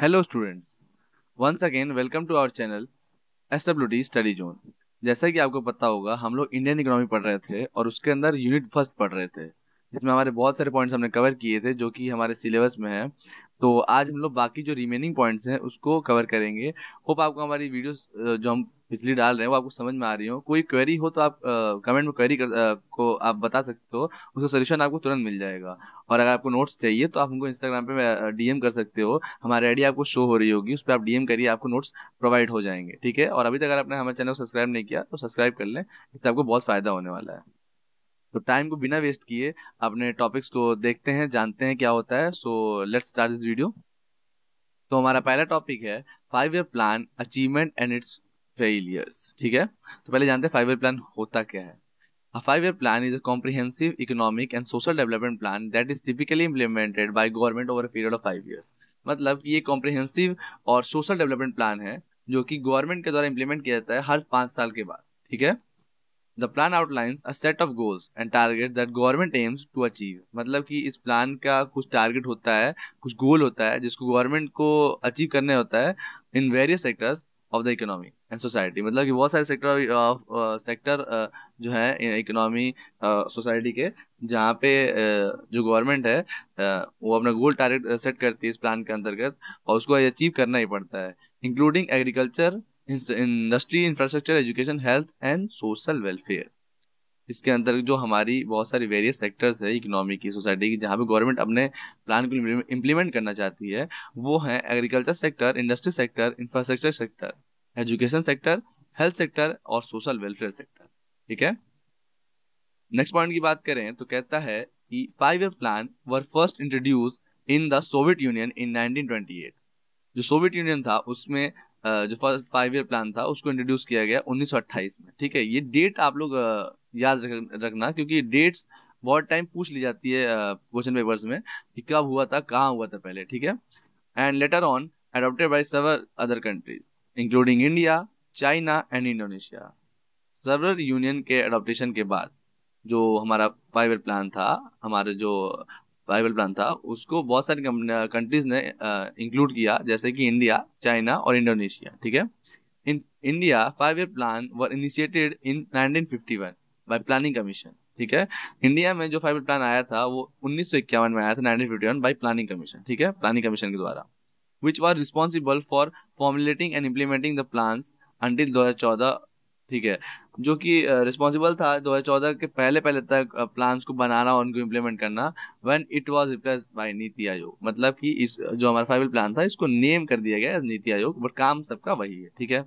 Hello students once again welcome to our channel S W D study zone जैसा कि आपको पता होगा हम लोग इंडियन इकोनॉमी पढ़ रहे थे और उसके अंदर यूनिट फर्स्ट पढ़ रहे थे जिसमें हमारे बहुत सारे पॉइंट्स हमने कवर किए थे जो कि हमारे सिलेबस में है तो आज हम लोग बाकी जो रिमेनिंग पॉइंट्स हैं उसको कवर करेंगे होप आपको हमारी वीडियोस जो हम बिजली डाल रहे हैं वो आपको समझ में आ रही हो कोई क्वेरी हो तो आप कमेंट में क्वेरी कर, आ, को आप बता सकते हो उसका सोल्यूशन आपको तुरंत मिल जाएगा और अगर आपको नोट्स चाहिए तो आप उनको इंस्टाग्राम पे डीएम कर सकते हो हमारे आईडी आपको शो हो रही होगी उस पर आप डीएम करिए आपको नोट्स प्रोवाइड हो जाएंगे ठीक है और अभी तक अगर आपने हमारे चैनल को सब्सक्राइब नहीं किया तो सब्सक्राइब कर लें इससे आपको बहुत फायदा होने वाला है तो टाइम को बिना वेस्ट किए अपने टॉपिक्स को देखते हैं जानते हैं क्या होता है so let start this video तो हमारा पहला टॉपिक है five year plan achievement and its failures ठीक है तो पहले जानते हैं फाइव ईयर प्लान होता क्या है A five-year plan is a comprehensive economic and social development plan that is typically implemented by government over a period of five years. मतलब कि ये comprehensive और social development plan है जो कि गवर्नमेंट के द्वारा इम्प्लीमेंट किया जाता है हर पाँच साल के बाद ठीक है the plan outlines a set of goals and target that government aims to achieve मतलब कि इस प्लान का कुछ टारगेट होता है कुछ गोल होता है जिसको गवर्नमेंट को अचीव करने होता है in various sectors of the economy and society मतलब कि बहुत सारे सेक्टर सेक्टर uh, uh, जो है इकोनॉमी सोसाइटी uh, के जहाँ पे जो गवर्नमेंट है वो अपना गोल टारगेट सेट करती है इस प्लान के अंतर्गत और उसको अचीव करना ही पड़ता है including agriculture industry infrastructure education health and social welfare इसके अंतर्गत जो हमारी बहुत सारी वेरियस सेक्टर्स है इकोनॉमी की सोसाइटी की जहाँ पे गवर्नमेंट अपने प्लान को इम्प्लीमेंट करना चाहती है वो है agriculture sector industry sector infrastructure sector education sector health sector और सोशल वेलफेयर सेक्टर ठीक है नेक्स्ट पॉइंट की बात करें तो कहता है कि five year plan were first introduce in the Soviet Union in 1928 जो सोवियत यूनियन था उसमें जो फर्स्ट फाइव ईयर प्लान था उसको इंट्रोड्यूस किया गया 1928 में ठीक है ये डेट आप लोग याद रखना क्योंकि डेट्स बहुत टाइम पूछ ली जाती है क्वेश्चन पेपर्स में कि कब हुआ था कहाँ हुआ था पहले ठीक है and later on adopted by several other countries including India China and Indonesia सर्वर यूनियन के एडोप्टेशन के बाद जो हमारा फाइव प्लान था हमारे जो फाइवर प्लान था उसको बहुत सारी कंट्रीज ने इंक्लूड किया जैसे कि इंडिया चाइना और इंडोनेशिया ठीक है in India five year plan were initiated in 1951 by planning commission ठीक है इंडिया में जो फाइव ईयर प्लान आया था वो उन्नीस में आया था 1951 बाय प्लानिंग कमीशन ठीक है प्लानिंग कमीशन के द्वारा which were responsible for formulating and implementing the plans until 2014 ठीक है जो कि रिस्पॉन्सिबल था 2014 के पहले पहले तक प्लान्स को बनाना और उनको इम्प्लीमेंट करना when it was replace by NITI Aayog मतलब कि इस जो हमारा फाइव प्लान था इसको नेम कर दिया गया नीति आयोग बट काम सबका वही है ठीक है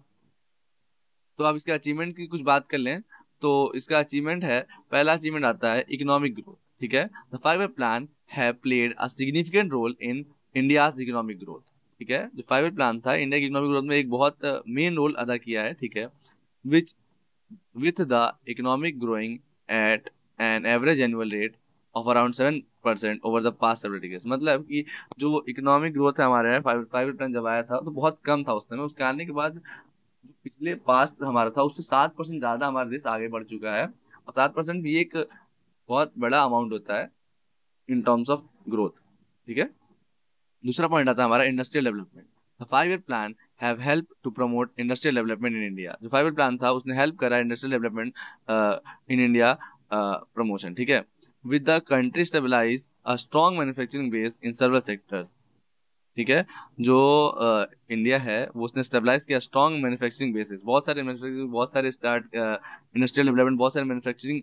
तो आप इसके अचीवमेंट की कुछ बात कर लें तो इसका अचीवमेंट है पहला अचीवमेंट आता है इकोनॉमिक ग्रोथ ठीक है द फाइव प्लान है played a significant role in India's economic growth ठीक है जो फाइव प्लान था इंडिया की इकोनॉमिक ग्रोथ में एक बहुत मेन uh, रोल अदा किया है ठीक है which with the economic growing at an average annual rate of around seven percent over the past several years मतलब कि जो इकोनॉमिक ग्रोथ है हमारे यहाँ फाइव प्लान जब आया था तो बहुत कम था उस समय उसके आने के बाद पिछले पास्ट हमारा था उससे सात परसेंट ज़्यादा हमारा देश आगे बढ़ चुका है और सात परसेंट भी एक बहुत बड़ा अमाउंट होता है इन टर्म्स ऑफ ग्रोथ ठीक है दूसरा पॉइंट आता है हमारा industrial development the five year plan have help to promote industrial development in India जो फाइव ईयर प्लान था उसने हेल्प करा industrial development in India promotion ठीक है with the country stabilize a strong manufacturing base in several sectors ठीक है जो India uh, है वो उसने स्टेबलाइज किया स्ट्रॉन्ग मैन्युफैक्चरिंग बेसिस बहुत सारे मैन्युफैक्चरिंग बहुत सारे स्टार्ट इंडस्ट्रियल डेवलपमेंट बहुत सारे मैन्युफैक्चरिंग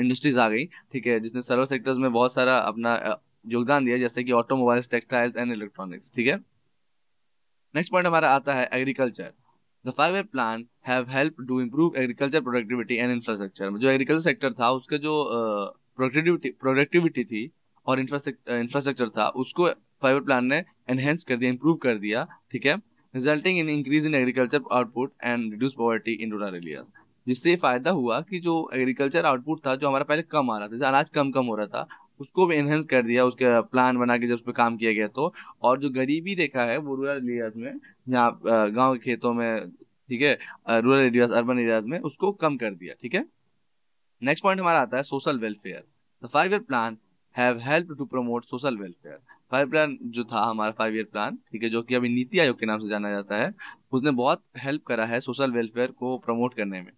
इंडस्ट्रीज uh, आ गई ठीक है जिसने सर्व सेक्टर्स में बहुत सारा अपना uh, योगदान दिया जैसे कि ऑटोमोबाइल्स टेक्सटाइल्स एंड इलेक्ट्रॉनिक्स ठीक है नेक्स्ट पॉइंट हमारा आता है agriculture the five year plan have help to improve agriculture productivity and infrastructure जो एग्रीकल्चर सेक्टर था उसका जो प्रोडक्टिविटी प्रोडक्टिविटी थी और इंफ्रास्ट्रक्चर था उसको फाइबर प्लान ने एनहेंस कर दिया इंप्रूव कर दिया ठीक है resulting in increase in agriculture output and reduce poverty in rural areas जिससे फायदा हुआ कि जो एग्रीकल्चर आउटपुट था जो हमारा पहले कम आ रहा था जैसे अनाज कम कम हो रहा था उसको भी एनहेंस कर दिया उसके प्लान बना के जब उस पर काम किया गया तो और जो गरीबी रेखा है वो रूरल एरियाज में यहाँ गांव के खेतों में ठीक है रूरल एरियाज अर्बन एरियाज में उसको कम कर दिया ठीक है नेक्स्ट पॉइंट हमारा आता है social welfare the five year plan have help to promote social welfare five plan जो था हमारा फाइव ईयर प्लान ठीक है जो कि अभी नीति आयोग के नाम से जाना जाता है उसने बहुत हेल्प करा है सोशल वेलफेयर को प्रमोट करने में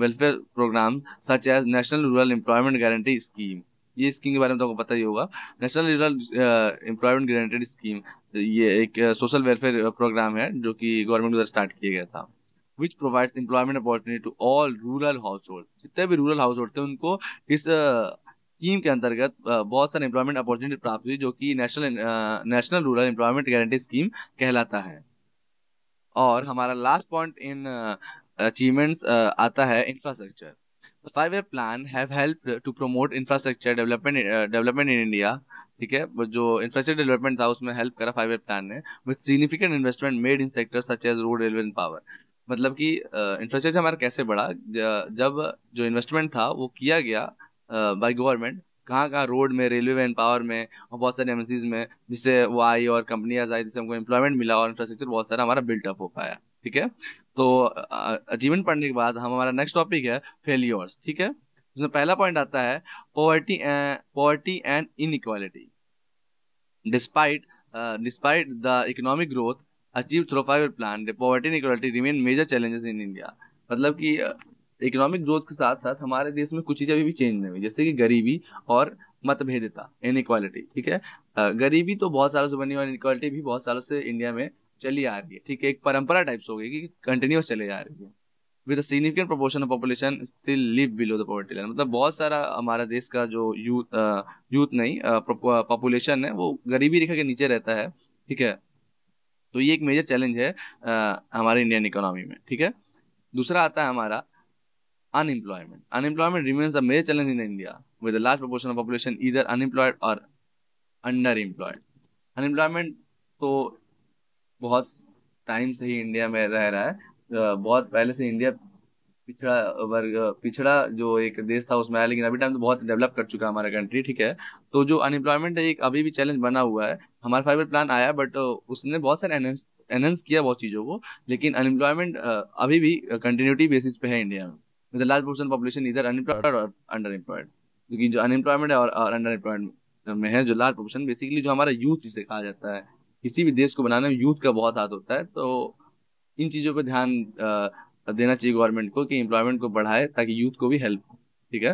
welfare program such as national rural employment guarantee scheme ये स्कीम के बारे में तो आपको पता ही होगा national rural employment guaranteed scheme ये एक सोशल वेलफेयर प्रोग्राम है जो कि गवर्नमेंट द्वारा स्टार्ट किया गया था which provide employment opportunity to all rural household जितने भी रूरल हाउस होल्ड थे उनको इस स्कीम के अंतर्गत बहुत सारे एम्प्लॉयमेंट अपॉर्चुनिटी प्राप्त हुई जो कि national national rural employment guarantee scheme कहलाता है और हमारा लास्ट पॉइंट इन अचीवमेंट्स आता है infrastructure The five-year plan have helped to promote infrastructure development uh, development in ठीक है जो इंफ्रास्ट्रक्चर डेवलपमेंट था उसमें हेल्प करा फाइव ईयर प्लान ने with significant investment made in sector such as road railway and power मतलब कि infrastructure uh, हमारा कैसे बढ़ा जब जो इन्वेस्टमेंट था वो किया गया बाय uh, गवर्नमेंट कहाँ कहाँ रोड में रेलवे एंड पावर में और बहुत सारे एम में जिससे वो आई और कंपनियाज आई जिससे हमको एम्प्लॉयमेंट मिला और इंफ्रास्ट्रक्चर बहुत सारा हमारा बिल्टअप हो पाया ठीक है तो अचीवमेंट पढ़ने के बाद हम हमारा नेक्स्ट टॉपिक है फेल्योर्स ठीक है उसमें पहला पॉइंट आता है poverty poverty and inequality despite despite the economic growth achieve through five plan the poverty and equality remain major challenges in India मतलब कि इकोनॉमिक ग्रोथ के साथ साथ हमारे देश में कुछ चीज़ें अभी भी चेंज नहीं हुई जैसे कि गरीबी और मतभेदता इनइक्वालिटी ठीक है गरीबी तो बहुत सालों से बनी और इनक्वालिटी भी बहुत सालों से इंडिया में चली आ रही है ठीक है एक परंपरा टाइप्स हो गई कि कंटिन्यूस चले जा रही है with significant proportion of population still live below the poverty line मतलब बहुत सारा हमारा देश का जो यूथ यूथ नहीं पॉपुलेशन है वो गरीबी रेखा के नीचे रहता है ठीक है तो ये एक मेजर चैलेंज है आ, हमारे इंडियन इकोनॉमी में ठीक है दूसरा आता है हमारा unemployment unemployment remains a major challenge in India with with large proportion of population population unemployed और अंडर एम्प्लॉयड अनएम्प्लॉयमेंट तो बहुत टाइम से ही इंडिया में रह रहा है बहुत पहले से इंडिया पिछड़ा वर्ग पिछड़ा जो एक देश था उसमें आया लेकिन अभी टाइम तो बहुत डेवलप कर चुका है हमारा कंट्री ठीक है तो जो अनएम्प्लॉयमेंट है एक अभी भी चैलेंज बना हुआ है हमारा फाइव प्लान आया बट उसने बहुत सारे एनहेंस किया बहुत चीज़ों को लेकिन अनएम्प्लॉयमेंट अभी भी कंटिन्यूटी बेसिस पे है इंडिया में मतलब लार्ज पोर्सन पॉपुलेशन इधर अनएम्प्लॉयड और अंडर एम्प्लॉयड क्योंकि जो अनएम्प्लॉयमेंट है और अंडर एम्प्लॉयमेंट में है जो लार्ज पोर्सन बेसिकली जो हमारा यूथ जिसे कहा जाता है किसी भी देश को बनाने में यूथ का बहुत हाथ होता है तो इन चीज़ों पर ध्यान देना चाहिए गवर्नमेंट को कि एम्प्लॉयमेंट को बढ़ाए ताकि यूथ को भी हेल्प हो ठीक है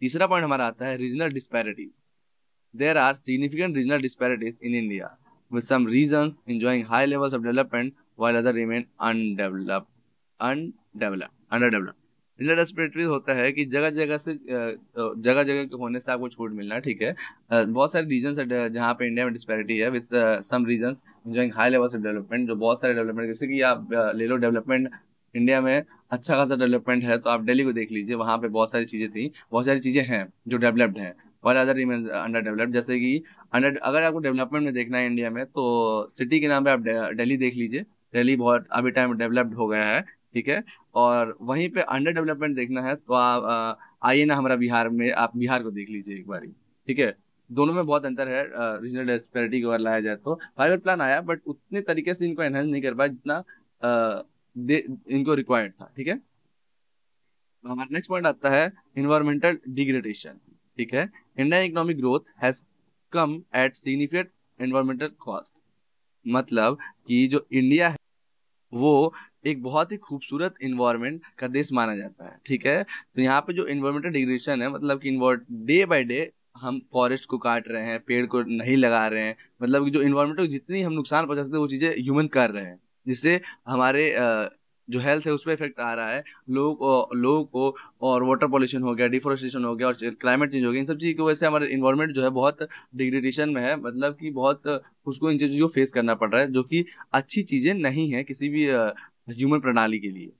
तीसरा पॉइंट हमारा आता है regional disparities there are significant regional disparities in India some region enjoying high levels of development while other remain remain undeveloped, underdevelop relate respiratory होता है कि जगह जगह से जगह जगह के होने से आपको छूट मिलना ठीक है बहुत सारे रीजन है जहाँ पे इंडिया में डिस्पैरिटी है विद सम रीजन जो हाई लेवल ऑफ डेवलपमेंट जो बहुत सारे डेवलपमेंट जैसे कि आप ले लो डेवलपमेंट इंडिया में अच्छा खासा डेवलपमेंट है तो आप दिल्ली को देख लीजिए वहाँ पे बहुत सारी चीज़ें थी बहुत सारी चीज़ें हैं जो डेवलप्ड हैं और अदर रिमेन्स अंडर डेवलप्ड जैसे कि अंडर अगर आपको डेवलपमेंट में देखना है इंडिया में तो सिटी के नाम पे आप दिल्ली देख लीजिए दिल्ली बहुत अभी टाइम डेवलप्ड हो गया है ठीक है और वहीं पे अंडर डेवलपमेंट देखना है तो आप आइए ना हमारा बिहार में आप बिहार को देख लीजिए एक बार ठीक है दोनों में बहुत अंतर है रीजनल डिस्पेरिटी को अगर लाया जाए तो फाइबर प्लान आया बट उतने तरीके से इनको एनहेंस नहीं कर पाया जितना इनको रिक्वायर्ड था ठीक है तो हमारा नेक्स्ट पॉइंट आता है इन्वायरमेंटल डिग्रेडेशन ठीक है Indian economic growth has come at significant environmental cost मतलब कि जो इंडिया है वो एक बहुत ही खूबसूरत इन्वायरमेंट का देश माना जाता है ठीक है तो यहाँ पे जो इन्वायरमेंटल डिग्रेशन है मतलब कि डे बाय डे हम फॉरेस्ट को काट रहे हैं पेड़ को नहीं लगा रहे हैं मतलब कि जो इन्वायरमेंट को जितनी हम नुकसान पहुँचा सकते वो चीज़ें ह्यूमन कर रहे हैं जिससे हमारे जो हेल्थ है उस पर इफेक्ट आ रहा है लोग लोगों को और वाटर पॉल्यूशन हो गया डिफोरेस्टेशन हो गया और क्लाइमेट चेंज हो गया इन सब चीज़ की वजह से हमारे इन्वायरमेंट जो है बहुत डिग्रेडेशन में है मतलब कि बहुत उसको इन चीज़ों को फेस करना पड़ रहा है जो कि अच्छी चीज़ें नहीं है किसी भी ह्यूमन प्रणाली के लिए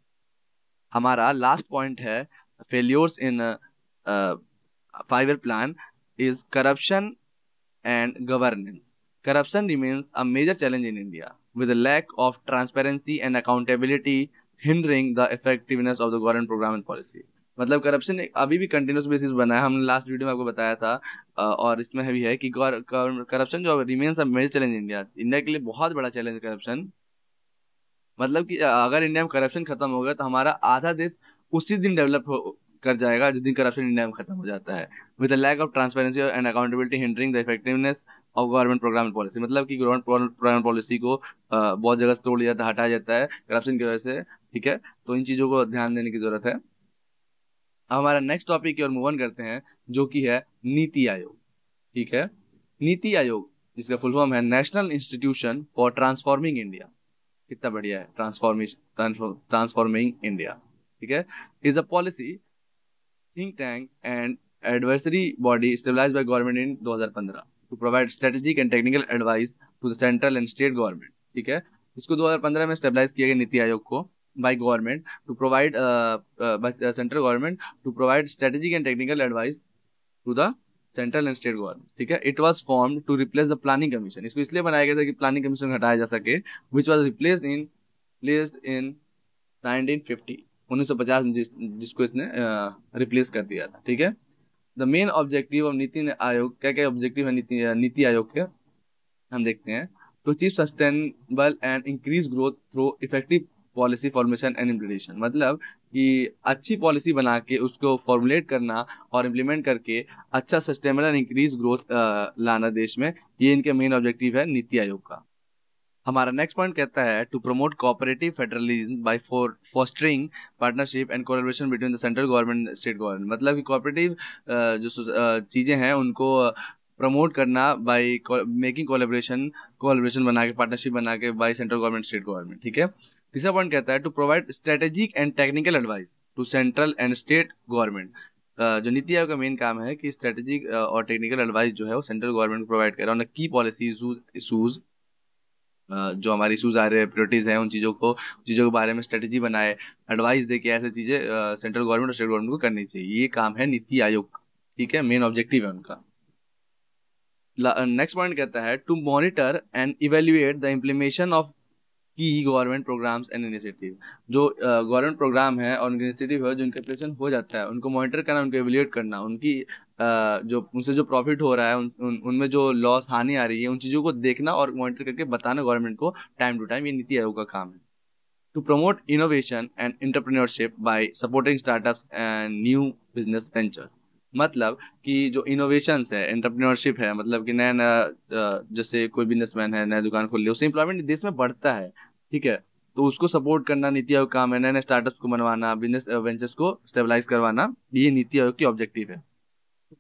हमारा लास्ट पॉइंट है failures in five plan is corruption and governance corruption remains a major challenge in India with lack of transparency and accountability hindering the effectiveness of the government program and policy मतलब corruption अभी भी continuous basis बना है हमने last video में आपको बताया था uh, और इसमें भी है कि करप्शन जो remains a major challenge India India के लिए बहुत बड़ा चैलेंज करप्शन मतलब कि अगर इंडिया में करप्शन खत्म हो गया तो हमारा आधा देश उसी दिन डेवलप हो कर जाएगा जिस दिन करप्शन इंडिया में खत्म हो जाता है with lack of transparency and accountability hindering the effectiveness of government program policy मतलब कि गवर्नमेंट प्रोग्राम पॉलिसी को बहुत जगह से तोड़ लिया जाता हटाया जाता है करप्शन की वजह से ठीक है तो इन चीज़ों को ध्यान देने की जरूरत है हमारा नेक्स्ट टॉपिक की ओर मूव ऑन करते हैं जो कि है नीति आयोग ठीक है नीति आयोग जिसका फुल फॉर्म है national institution for transforming India कितना बढ़िया है ट्रांसफॉर्मेशन ट्रांसफॉर्मिंग इंडिया ठीक है is a policy think tank and advisory body stabilize by government in 2015 हजार पंद्रह to provide strategic and technical advice to the central and state government ठीक है इसको 2015 में स्टेबलाइज किया गया नीति आयोग को by government to provide central government to provide strategic and technical advice to the central and state government ठीक है it was form to replace the planning commission इसको इसलिए बनाया गया था कि प्लानिंग कमीशन हटाया जा सके which was replace in place in 1950 1950 में जिस, जिसको इसने रिप्लेस कर दिया था ठीक है द मेन ऑब्जेक्टिव ऑफ नीति आयोग क्या क्या ऑब्जेक्टिव है नीति आयोग के हम देखते हैं to achieve sustainable and increase growth through effective policy formation and implementation मतलब कि अच्छी पॉलिसी बना के उसको फॉर्मुलेट करना और इम्प्लीमेंट करके अच्छा सस्टेनेबल एंड इंक्रीज ग्रोथ लाना देश में ये इनके मेन ऑब्जेक्टिव है नीति आयोग का हमारा नेक्स्ट पॉइंट कहता है to promote cooperative federalism by fostering partnership and collaboration between the central government state government मतलब कि कोऑपरेटिव जो चीज़ें हैं उनको प्रमोट करना बाय मेकिंग कोलेबोरेशन कोलेबोरेशन बना के पार्टनरशिप बना के by central government state government ठीक है तीसरा पॉइंट कहता है to provide strategic and technical advice to central and state government जो नीति आयोग का मेन काम है कि स्ट्रेटेजिक और टेक्निकल एडवाइस जो है वो सेंट्रल गवर्नमेंट प्रोवाइड करे ऑन की पॉलिसी इशूज जो हमारी इशूज आ रहे हैं प्रियोरिटीज हैं उन चीज़ों को चीज़ों के बारे में स्ट्रेटेजी बनाए एडवाइस दे के ऐसी चीज़ें सेंट्रल गवर्नमेंट और स्टेट गवर्नमेंट को करनी चाहिए ये काम है नीति आयोग ठीक है मेन ऑब्जेक्टिव है उनका नेक्स्ट पॉइंट कहता है to monitor and evaluate the implementation of key government programs and initiative जो गवर्नमेंट प्रोग्राम है और इनिशिएटिव है जो उनका हो जाता है उनको मॉनिटर करना उनको एवेल्यूएट करना उनकी जो उनसे जो प्रॉफिट हो रहा है उन, उन उनमें जो लॉस हानि आ रही है उन चीज़ों को देखना और मॉनिटर करके बताना गवर्नमेंट को टाइम टू टाइम ये नीति आयोग का काम है to promote innovation and entrepreneurship by supporting startups and new business ventures. मतलब कि जो इनोवेशन है एंटरप्रेन्योरशिप है मतलब कि नया नया जैसे कोई बिजनेसमैन है नया दुकान खोल लिया उससे इम्प्लॉयमेंट देश में बढ़ता है ठीक है तो उसको सपोर्ट करना नीति आयोग काम है नए नए स्टार्टअप को बनवाना बिजनेस वेंचर्स को स्टेबलाइज करवाना ये नीति आयोग की ऑब्जेक्टिव है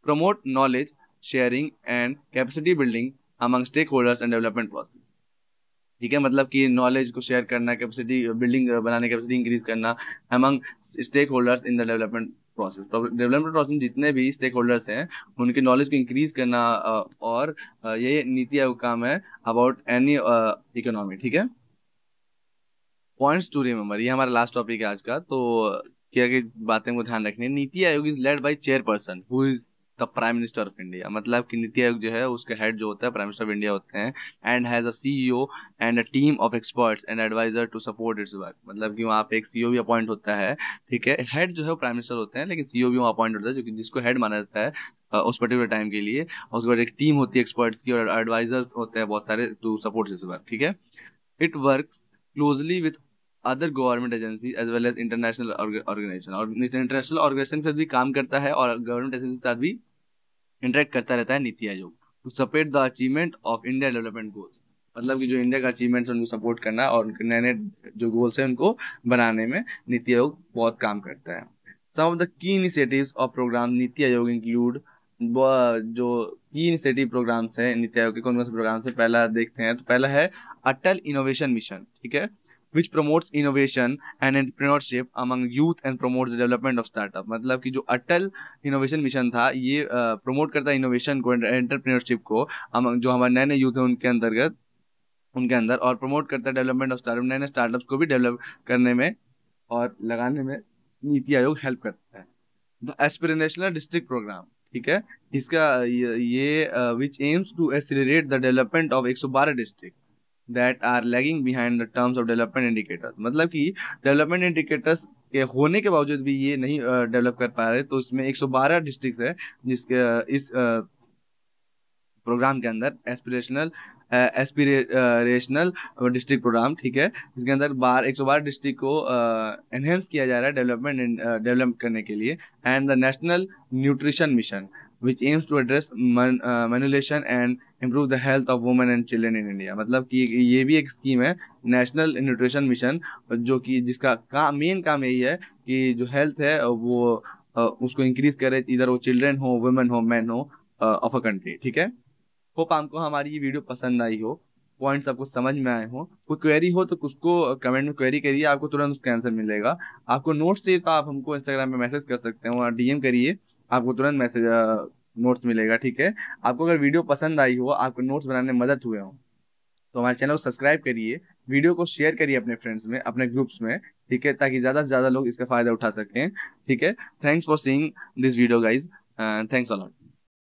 promote knowledge sharing and capacity building among stakeholders and development policy ठीक है मतलब कि नॉलेज को शेयर करना कैपेसिटी बिल्डिंग बनाने कैपेसिटी इंक्रीज करना among stakeholders in the development process development process जितने भी स्टेक होल्डर्स हैं उनके नॉलेज को इंक्रीज करना और ये नीति आयोग काम है अबाउट एनी इकोनॉमी ठीक है पॉइंट्स टू रिमेम्बर ये हमारा लास्ट टॉपिक है आज का तो क्या क्या बातें को ध्यान रखनी NITI Aayog is led by chairperson who is the prime minister of India मतलब कि नीति आयोग जो है उसके हेड जो होता है प्राइम मिनिस्टर ऑफ इंडिया होते हैं and has a CEO and a team of experts and advisor to support its work मतलब कि वहाँ पे एक सीईओ e भी अपॉइंट होता है ठीक है हेड जो है वो प्राइम मिनिस्टर होते हैं लेकिन सीईओ e भी वहाँ अपॉइंट होता है जो कि जिसको हेड माना जाता है उस पर्टिकुलर टाइम के लिए और उसके बाद एक टीम होती है एक्सपर्ट्स की और एडवाइजर्स होते हैं बहुत सारे टू सपोर्ट इट्स वर्क ठीक है it work closely with other government agency as well as international organization और इंटरनेशनल ऑर्गेनाइजेशन के साथ भी काम करता है और गवर्नमेंट एजेंसी के साथ भी इंटरेक्ट करता रहता है NITI Aayog to support the achievement of India development goals मतलब कि जो इंडिया का अचीवमेंट्स उनको सपोर्ट करना और उनके नए नए जो गोल्स हैं उनको बनाने में नीति आयोग बहुत काम करता है some of the key initiatives और प्रोग्राम नीति आयोग इंक्लूड जो की इनिशिएटिव प्रोग्राम्स हैं नीति आयोग के कौन कौन से प्रोग्राम्स हैं पहला देखते हैं तो पहला है अटल इनोवेशन मिशन ठीक है which promotes innovation and entrepreneurship among youth and promote the development of startup मतलब कि जो अटल इनोवेशन मिशन था ये प्रमोट uh, करता है इनोवेशन को एंटरप्रीनोरशिप को अमंग जो हमारे नए नए यूथ हैं उनके अंतर्गत उनके अंदर और प्रमोट करता है डेवलपमेंट ऑफ स्टार्टअप नए नए स्टार्टअप्स को भी डेवलप करने में और लगाने में नीति आयोग हेल्प करता है द एस्पिरेशनल डिस्ट्रिक्ट प्रोग्राम ठीक है इसका ये which aims to accelerate the development of एक सौ बारह district that are lagging behind the terms of development indicators मतलब कि डेवलपमेंट इंडिकेटर्स के होने के बावजूद भी ये नहीं डेवलप कर पा रहे तो इसमें 112 डिस्ट्रिक्ट है जिसके इस प्रोग्राम के अंदर एस्पिरेशनल एस्पिरेशनल डिस्ट्रिक्ट प्रोग्राम ठीक है इसके अंदर बार एक सौ बारह डिस्ट्रिक्ट को एनहेंस uh, किया जा रहा है डेवलपमेंट डेवलप करने के लिए and the national nutrition mission which aims to address malnutrition and improve the health of women and children in India मतलब कि ये भी एक स्कीम है नेशनल न्यूट्रिशन मिशन जो कि जिसका काम मेन काम यही है कि जो हेल्थ है वो उसको इंक्रीज करे इधर वो चिल्ड्रेन हो वुमेन हो मैन हो ऑफ अ कंट्री ठीक है होप आपको हमारी ये वीडियो पसंद आई हो पॉइंट्स आपको समझ में आए हो कोई क्वेरी हो तो उसको कमेंट में क्वेरी करिए आपको तुरंत उसका आंसर मिलेगा आपको नोट्स चाहिए तो आप हमको इंस्टाग्राम पे मैसेज कर सकते हो और डीएम करिए आपको तुरंत मैसेज नोट्स मिलेगा ठीक है आपको अगर वीडियो पसंद आई हो आपको नोट्स बनाने में मदद हुए हो तो हमारे चैनल को सब्सक्राइब करिए वीडियो को शेयर करिए अपने फ्रेंड्स में अपने ग्रुप्स में ठीक है ताकि ज़्यादा से ज़्यादा लोग इसका फायदा उठा सकें ठीक है thanks for seeing this video guys thanks allot